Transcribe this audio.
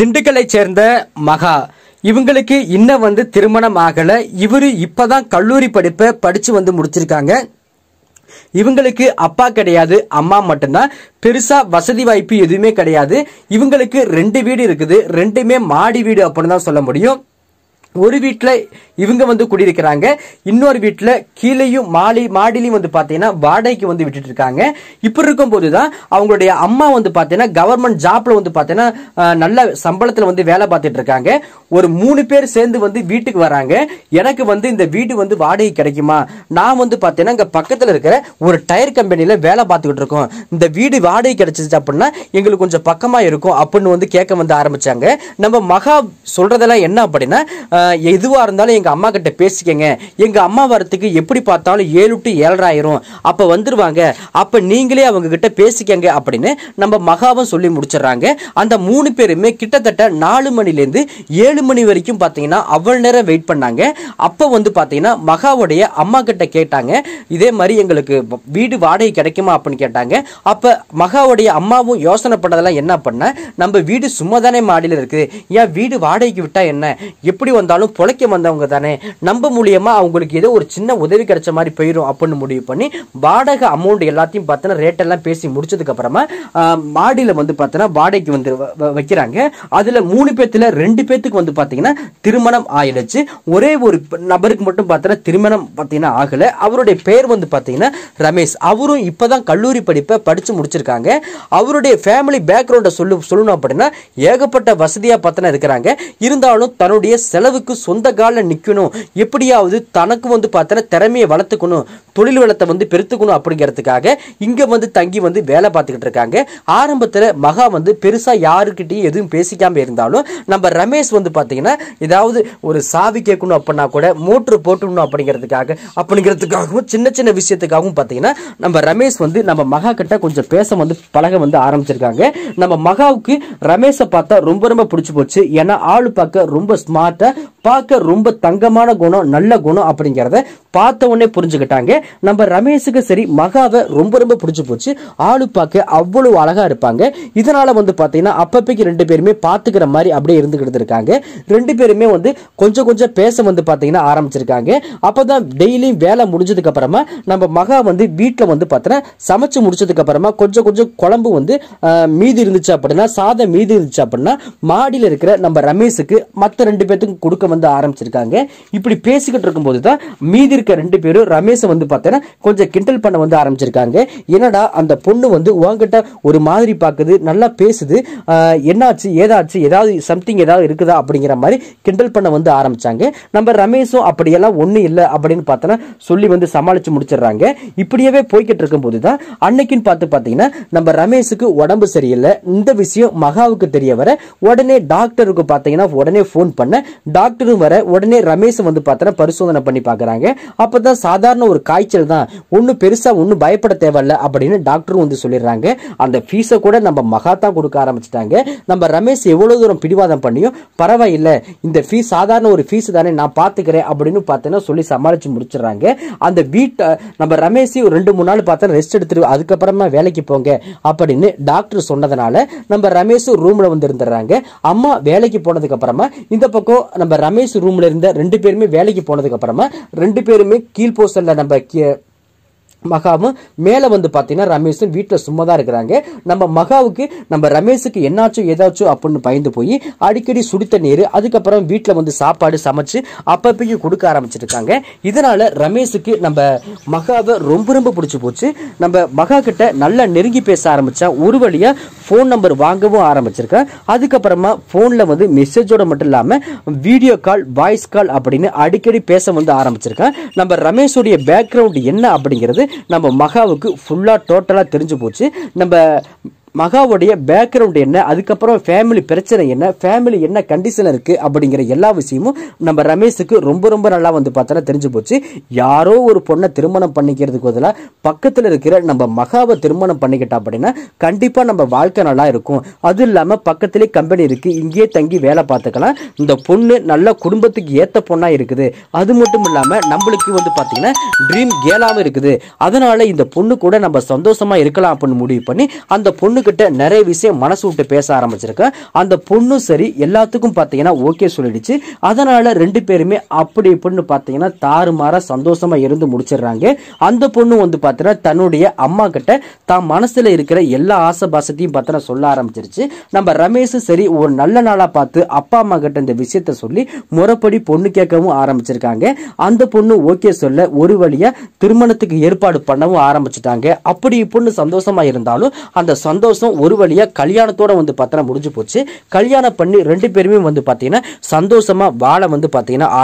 திண்டுக்கலை சேர்ந்த மகா இவங்களுக்கு இன்னும் வந்து திருமணம் ஆகலை இவர் இப்போ தான் கல்லூரி படிப்பை படித்து வந்து முடிச்சிருக்காங்க இவங்களுக்கு அப்பா கிடையாது அம்மா மட்டும்தான் பெருசா வசதி வாய்ப்பு எதுவுமே கிடையாது இவங்களுக்கு ரெண்டு வீடு இருக்குது ரெண்டுமே மாடி வீடு அப்படின்னு தான் சொல்ல முடியும் ஒரு வீட்டில் இவங்க வந்து குடியிருக்கிறாங்க இன்னொரு வீட்டில் கீழேயும் மாடி மாடிலையும் வந்து பார்த்தீங்கன்னா வாடகைக்கு வந்து விட்டுட்டு இருக்காங்க இப்படி இருக்கும்போது தான் அவங்களுடைய அம்மா வந்து பார்த்தீங்கன்னா கவர்மெண்ட் ஜாப்ல வந்து பார்த்தீங்கன்னா நல்ல சம்பளத்தில் வந்து வேலை பார்த்துட்டு இருக்காங்க ஒரு மூணு பேர் சேர்ந்து வந்து வீட்டுக்கு வராங்க எனக்கு வந்து இந்த வீடு வந்து வாடகை கிடைக்குமா நான் வந்து பார்த்தீங்கன்னா இங்கே பக்கத்தில் இருக்கிற ஒரு டயர் கம்பெனியில் வேலை பார்த்துக்கிட்டு இருக்கோம் இந்த வீடு வாடகை கிடைச்சிச்சு அப்படின்னா எங்களுக்கு கொஞ்சம் பக்கமாக இருக்கும் அப்படின்னு வந்து கேட்க வந்து ஆரம்பிச்சாங்க நம்ம மகா சொல்றதெல்லாம் என்ன அப்படின்னா எதுவாக இருந்தாலும் எங்கள் அம்மா கிட்ட பேசிக்கங்க எங்கள் அம்மா வரத்துக்கு எப்படி பார்த்தாலும் ஏழு டு ஏழராயிரும் அப்போ வந்துடுவாங்க அப்போ நீங்களே அவங்க கிட்ட பேசிக்கங்க அப்படின்னு நம்ம மகாவும் சொல்லி முடிச்சிடுறாங்க அந்த மூணு பேருமே கிட்டத்தட்ட நாலு மணிலேருந்து ஏழு மணி வரைக்கும் பார்த்தீங்கன்னா அவ்வளோ நேரம் வெயிட் பண்ணாங்க அப்போ வந்து பார்த்தீங்கன்னா மகாவுடைய அம்மா கிட்ட கேட்டாங்க இதே மாதிரி எங்களுக்கு வீடு வாடகை கிடைக்குமா அப்படின்னு கேட்டாங்க அப்போ மகாவுடைய அம்மாவும் யோசனை பண்ணதெல்லாம் என்ன பண்ண நம்ம வீடு சும்மா தானே மாடியில் இருக்குது ஏன் வீடு வாடகைக்கு விட்டால் என்ன எப்படி வந்தாலும் இருந்தாலும் பொழைக்க வந்தவங்க தானே நம்ம மூலியமா அவங்களுக்கு ஏதோ ஒரு சின்ன உதவி கிடைச்ச மாதிரி போயிடும் அப்படின்னு முடிவு பண்ணி வாடகை அமௌண்ட் எல்லாத்தையும் ரேட் ரேட்டெல்லாம் பேசி முடிச்சதுக்கப்புறமா மாடியில் வந்து பார்த்தோன்னா வாடகைக்கு வந்து வைக்கிறாங்க அதுல மூணு பேர்த்துல ரெண்டு பேர்த்துக்கு வந்து பார்த்தீங்கன்னா திருமணம் ஆயிடுச்சு ஒரே ஒரு நபருக்கு மட்டும் பார்த்தோன்னா திருமணம் பார்த்தீங்கன்னா ஆகலை அவருடைய பேர் வந்து பார்த்தீங்கன்னா ரமேஷ் அவரும் இப்போதான் கல்லூரி படிப்பை படிச்சு முடிச்சிருக்காங்க அவருடைய ஃபேமிலி பேக்ரவுண்டை சொல்லு சொல்லணும் அப்படின்னா ஏகப்பட்ட வசதியாக பார்த்தோன்னா இருக்கிறாங்க இருந்தாலும் தன்னுடைய செலவுக்கு தனக்கு சொந்த காலில் நிற்கணும் எப்படியாவது தனக்கு வந்து பார்த்தோன்னா திறமையை வளர்த்துக்கணும் தொழில் வளத்தை வந்து பெருத்துக்கணும் அப்படிங்கிறதுக்காக இங்கே வந்து தங்கி வந்து வேலை பார்த்துக்கிட்டு இருக்காங்க ஆரம்பத்தில் மகா வந்து பெருசாக யாருக்கிட்டையும் எதுவும் பேசிக்காமல் இருந்தாலும் நம்ம ரமேஷ் வந்து பார்த்தீங்கன்னா ஏதாவது ஒரு சாவி கேட்கணும் அப்படின்னா கூட மோட்ரு போட்டணும் அப்படிங்கிறதுக்காக அப்படிங்கிறதுக்காகவும் சின்ன சின்ன விஷயத்துக்காகவும் பார்த்தீங்கன்னா நம்ம ரமேஷ் வந்து நம்ம மகா கிட்ட கொஞ்சம் பேச வந்து பழக வந்து ஆரம்பிச்சிருக்காங்க நம்ம மகாவுக்கு ரமேஷை பார்த்தா ரொம்ப ரொம்ப பிடிச்சி போச்சு ஏன்னா ஆள் பார்க்க ரொம்ப ஸ்மார்ட்டாக பார்க்க ரொம்ப தங்கமான குணம் நல்ல குணம் அப்படிங்கிறத பார்த்த உடனே புரிஞ்சுக்கிட்டாங்க நம்ம ரமேஷுக்கு சரி மகாவை ரொம்ப ரொம்ப பிடிச்சி போச்சு ஆளு பார்க்க அவ்வளவு அழகாக இருப்பாங்க இதனால் வந்து பார்த்தீங்கன்னா அப்பப்பைக்கு ரெண்டு பேருமே பார்த்துக்கிற மாதிரி அப்படியே இருந்துக்கிட்டு இருக்காங்க ரெண்டு பேருமே வந்து கொஞ்சம் கொஞ்சம் பேச வந்து பார்த்தீங்கன்னா ஆரம்பிச்சிருக்காங்க அப்போ தான் டெய்லியும் வேலை முடிஞ்சதுக்கு அப்புறமா நம்ம மகா வந்து வீட்டில் வந்து பார்த்தீங்கன்னா சமைச்சு முடிச்சதுக்கு அப்புறமா கொஞ்சம் கொஞ்சம் குழம்பு வந்து மீதி இருந்துச்சு அப்படின்னா சாதம் மீதி இருந்துச்சு அப்படின்னா மாடியில் இருக்கிற நம்ம ரமேஷுக்கு மற்ற ரெண்டு பேர்த்துக்கும் கொடுக்க வந்து ஆரம்பிச்சிருக்காங்க இப்படி பேசிக்கிட்டு இருக்கும்போது தான் மீதி இருக்க ரெண்டு பேரும் ரமேஷை வந்து பார்த்தேன்னா கொஞ்சம் கிண்டல் பண்ண வந்து ஆரம்பிச்சிருக்காங்க என்னடா அந்த பொண்ணு வந்து உங்ககிட்ட ஒரு மாதிரி பார்க்குது நல்லா பேசுது என்னாச்சு ஏதாச்சு ஏதாவது சம்திங் ஏதாவது இருக்குதா அப்படிங்கிற மாதிரி கிண்டல் பண்ண வந்து ஆரம்பிச்சாங்க நம்ம ரமேஷும் அப்படியெல்லாம் ஒன்றும் இல்லை அப்படின்னு பார்த்தோன்னா சொல்லி வந்து சமாளித்து முடிச்சிடுறாங்க இப்படியவே போய்கிட்டு இருக்கும்போது தான் அன்னைக்குன்னு பார்த்து பார்த்தீங்கன்னா நம்ம ரமேஷுக்கு உடம்பு சரியில்லை இந்த விஷயம் மகாவுக்கு தெரிய வர உடனே டாக்டருக்கு பார்த்தீங்கன்னா உடனே ஃபோன் பண்ண டாக்டர் டாக்டரும் வர உடனே ரமேஷ் வந்து பார்த்தோன்னா பரிசோதனை பண்ணி பார்க்குறாங்க அப்போதான் சாதாரண ஒரு காய்ச்சல் தான் ஒன்றும் பெருசாக ஒன்றும் பயப்பட தேவையில்ல அப்படின்னு டாக்டரும் வந்து சொல்லிடுறாங்க அந்த ஃபீஸை கூட நம்ம மகாத்தா கொடுக்க ஆரம்பிச்சிட்டாங்க நம்ம ரமேஷ் எவ்வளோ தூரம் பிடிவாதம் பண்ணியும் பரவாயில்லை இந்த ஃபீஸ் சாதாரண ஒரு ஃபீஸ் தானே நான் பார்த்துக்கிறேன் அப்படின்னு பார்த்தேன்னா சொல்லி சமாளித்து முடிச்சிடுறாங்க அந்த வீட்டை நம்ம ரமேஷி ஒரு ரெண்டு மூணு நாள் பார்த்தா ரெஸ்ட் எடுத்துட்டு அதுக்கப்புறமா வேலைக்கு போங்க அப்படின்னு டாக்டர் சொன்னதுனால நம்ம ரமேஷும் ரூமில் வந்து இருந்துடுறாங்க அம்மா வேலைக்கு போனதுக்கப்புறமா இந்த பக்கம் நம்ம நம்ம ரமேஷ் ரூம்ல இருந்த ரெண்டு பேருமே வேலைக்கு போனதுக்கு அப்புறமா ரெண்டு பேருமே கீழ் போஸ்டர்ல நம்ம மகாவும் மேலே வந்து பார்த்தீங்கன்னா ரமேஷும் வீட்டில் சும்மா தான் இருக்கிறாங்க நம்ம மகாவுக்கு நம்ம ரமேஷுக்கு என்னாச்சும் ஏதாச்சும் அப்படின்னு பயந்து போய் அடிக்கடி சுடித்த தண்ணீர் அதுக்கப்புறம் வீட்டில் வந்து சாப்பாடு சமைச்சு அப்பப்பையும் கொடுக்க ஆரம்பிச்சிருக்காங்க இதனால் ரமேஷுக்கு நம்ம மகாவை ரொம்ப ரொம்ப பிடிச்சி போச்சு நம்ம மகா கிட்ட நல்லா நெருங்கி பேச ஆரம்பித்தா ஒரு வழியாக ஃபோன் நம்பர் வாங்கவும் ஆரம்பிச்சிருக்கேன் அதுக்கப்புறமா ஃபோனில் வந்து மெசேஜோட மட்டும் இல்லாமல் வீடியோ கால் வாய்ஸ் கால் அப்படின்னு அடிக்கடி பேச வந்து ஆரம்பிச்சிருக்கேன் நம்ம ரமேஷுடைய பேக்ரவுண்ட் என்ன அப்படிங்கிறது நம்ம மகாவுக்கு ஃபுல்லாக டோட்டலாக தெரிஞ்சு போச்சு நம்ம மகாவுடைய பேக்ரவுண்ட் என்ன அதுக்கப்புறம் ஃபேமிலி பிரச்சனை என்ன ஃபேமிலி என்ன கண்டிஷன் இருக்குது அப்படிங்கிற எல்லா விஷயமும் நம்ம ரமேஷுக்கு ரொம்ப ரொம்ப நல்லா வந்து பார்த்தோன்னா தெரிஞ்சு போச்சு யாரோ ஒரு பொண்ணை திருமணம் பண்ணிக்கிறதுக்கு பதிலாக பக்கத்தில் இருக்கிற நம்ம மகாவை திருமணம் பண்ணிக்கிட்டா அப்படின்னா கண்டிப்பாக நம்ம வாழ்க்கை நல்லா இருக்கும் அதுவும் இல்லாமல் பக்கத்துலேயே கம்பெனி இருக்குது இங்கேயே தங்கி வேலை பார்த்துக்கலாம் இந்த பொண்ணு நல்ல குடும்பத்துக்கு ஏற்ற பொண்ணாக இருக்குது அது மட்டும் இல்லாமல் நம்மளுக்கு வந்து பார்த்தீங்கன்னா ட்ரீம் கேலாகவும் இருக்குது அதனால் இந்த பொண்ணு கூட நம்ம சந்தோஷமாக இருக்கலாம் அப்படின்னு முடிவு பண்ணி அந்த பொண்ணு பொண்ணுகிட்ட நிறைய விஷயம் மனசு விட்டு பேச ஆரம்பிச்சிருக்கேன் அந்த பொண்ணும் சரி எல்லாத்துக்கும் பார்த்தீங்கன்னா ஓகே சொல்லிடுச்சு அதனால ரெண்டு பேருமே அப்படி இப்படின்னு பார்த்தீங்கன்னா தாறுமாற சந்தோஷமா இருந்து முடிச்சிடுறாங்க அந்த பொண்ணு வந்து பார்த்தீங்கன்னா தன்னுடைய அம்மா கிட்ட தான் மனசுல இருக்கிற எல்லா ஆசை பாசத்தையும் பார்த்தீங்கன்னா சொல்ல ஆரம்பிச்சிருச்சு நம்ம ரமேஷ் சரி ஒரு நல்ல நாளா பார்த்து அப்பா அம்மா கிட்ட இந்த விஷயத்த சொல்லி முறைப்படி பொண்ணு கேட்கவும் ஆரம்பிச்சிருக்காங்க அந்த பொண்ணு ஓகே சொல்ல ஒரு வழியா திருமணத்துக்கு ஏற்பாடு பண்ணவும் ஆரம்பிச்சிட்டாங்க அப்படி பொண்ணு சந்தோஷமா இருந்தாலும் அந்த சந்தோஷம் சந்தோஷம் ஒரு வழியாக கல்யாணத்தோட வந்து பார்த்தோன்னா முடிஞ்சு போச்சு கல்யாணம் பண்ணி ரெண்டு பேருமே வந்து பார்த்தீங்கன்னா சந்தோஷமாக வாழ வந்து பார்த்தீங்கன்னா ஆர